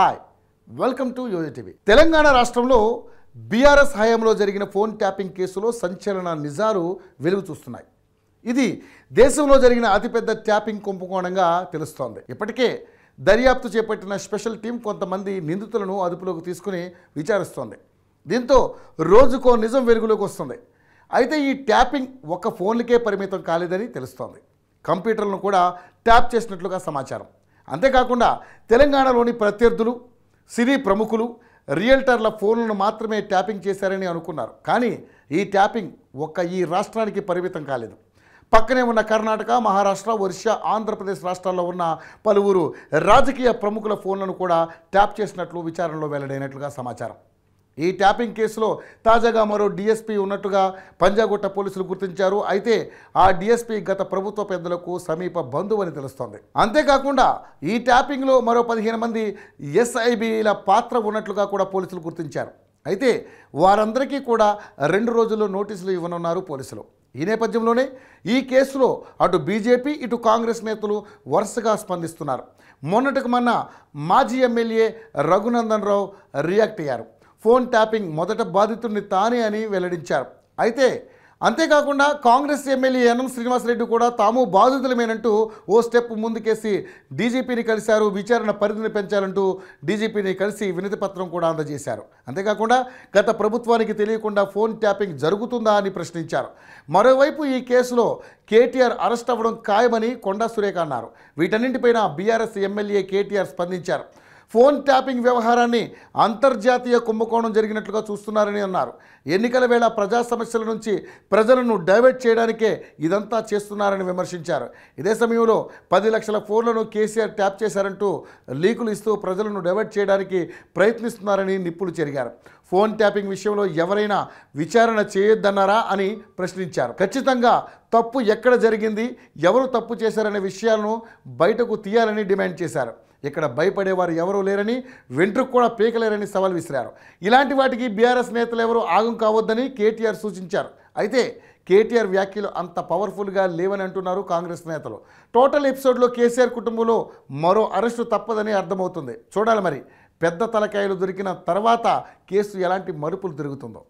hi welcome to TV Telangana రాష్ట్రంలో బీఆర్ఎస్ హయాంలో జరిగిన ఫోన్ ట్యాపింగ్ కేసులో సంచలన నిజాలు వెలుగు చూస్తున్నాయి ఇది దేశంలో జరిగిన అతిపెద్ద ట్యాపింగ్ కుంభకోణంగా తెలుస్తోంది ఇప్పటికే దర్యాప్తు చేపట్టిన స్పెషల్ టీం కొంతమంది నిందితులను అదుపులోకి తీసుకుని విచారిస్తోంది దీంతో రోజుకో నిజం వెలుగులోకి వస్తుంది అయితే ఈ ట్యాపింగ్ ఒక్క ఫోన్లకే పరిమితం కాలేదని తెలుస్తోంది కంప్యూటర్లను కూడా ట్యాప్ చేసినట్లుగా సమాచారం అంతేకాకుండా తెలంగాణలోని ప్రత్యర్థులు సినీ ప్రముఖులు రియల్టర్ల ఫోన్లను మాత్రమే ట్యాపింగ్ చేశారని అనుకున్నారు కానీ ఈ ట్యాపింగ్ ఒక్క ఈ రాష్ట్రానికి పరిమితం కాలేదు పక్కనే ఉన్న కర్ణాటక మహారాష్ట్ర ఒరిస్సా ఆంధ్రప్రదేశ్ రాష్ట్రాల్లో ఉన్న పలువురు రాజకీయ ప్రముఖుల ఫోన్లను కూడా ట్యాప్ చేసినట్లు విచారణలో వెల్లడైనట్లుగా సమాచారం ఈ ట్యాపింగ్ కేసులో తాజాగా మరో డీఎస్పీ ఉన్నట్టుగా పంజాగుట్ట పోలీసులు గుర్తించారు అయితే ఆ డీఎస్పీ గత ప్రభుత్వ పెద్దలకు సమీప బంధువు అని తెలుస్తోంది అంతేకాకుండా ఈ ట్యాపింగ్లో మరో పదిహేను మంది ఎస్ఐబిల పాత్ర ఉన్నట్లుగా కూడా పోలీసులు గుర్తించారు అయితే వారందరికీ కూడా రెండు రోజుల్లో నోటీసులు ఇవ్వనున్నారు పోలీసులు ఈ నేపథ్యంలోనే ఈ కేసులో అటు బీజేపీ ఇటు కాంగ్రెస్ నేతలు వరుసగా స్పందిస్తున్నారు మొన్నటికి మొన్న మాజీ ఎమ్మెల్యే రఘునందన్ రావు రియాక్ట్ అయ్యారు ఫోన్ ట్యాపింగ్ మొదట బాధితుడిని తానే అని వెల్లడించారు అయితే అంతేకాకుండా కాంగ్రెస్ ఎమ్మెల్యే ఎన్ఎం శ్రీనివాసరెడ్డి కూడా తాము బాధితులమేనంటూ ఓ స్టెప్ ముందుకేసి డీజీపీని కలిశారు విచారణ పరిధిని పెంచాలంటూ డీజీపీని కలిసి వినతి పత్రం కూడా అందజేశారు అంతేకాకుండా గత ప్రభుత్వానికి తెలియకుండా ఫోన్ ట్యాపింగ్ జరుగుతుందా అని ప్రశ్నించారు మరోవైపు ఈ కేసులో కేటీఆర్ అరెస్ట్ అవ్వడం ఖాయమని కొండా సురేఖ అన్నారు వీటన్నింటిపైన బీఆర్ఎస్ ఎమ్మెల్యే కేటీఆర్ స్పందించారు ఫోన్ ట్యాపింగ్ వ్యవహారాన్ని అంతర్జాతీయ కుంభకోణం జరిగినట్లుగా చూస్తున్నారని అన్నారు ఎన్నికల వేళ ప్రజా సమస్యల నుంచి ప్రజలను డైవర్ట్ చేయడానికే ఇదంతా చేస్తున్నారని విమర్శించారు ఇదే సమయంలో పది లక్షల ఫోన్లను కేసీఆర్ ట్యాప్ చేశారంటూ లీకులు ఇస్తూ ప్రజలను డైవర్ట్ చేయడానికి ప్రయత్నిస్తున్నారని నిప్పులు చెరిగారు ఫోన్ ట్యాపింగ్ విషయంలో ఎవరైనా విచారణ చేయొద్దన్నారా అని ప్రశ్నించారు ఖచ్చితంగా తప్పు ఎక్కడ జరిగింది ఎవరు తప్పు చేశారనే విషయాలను బయటకు తీయాలని డిమాండ్ చేశారు ఇక్కడ భయపడేవారు ఎవరూ లేరని వెంట్రుకు కూడా పీకలేరని సవాల్ విసిరారు ఇలాంటి వాటికి బీఆర్ఎస్ నేతలు ఎవరూ ఆగం కావద్దని కేటీఆర్ సూచించారు అయితే కేటీఆర్ వ్యాఖ్యలు అంత పవర్ఫుల్గా లేవని అంటున్నారు కాంగ్రెస్ నేతలు టోటల్ ఎపిసోడ్లో కేసీఆర్ కుటుంబంలో మరో అరెస్టు తప్పదని అర్థమవుతుంది చూడాలి మరి పెద్ద తలకాయలు దొరికిన తర్వాత కేసు ఎలాంటి మరుపులు తిరుగుతుందో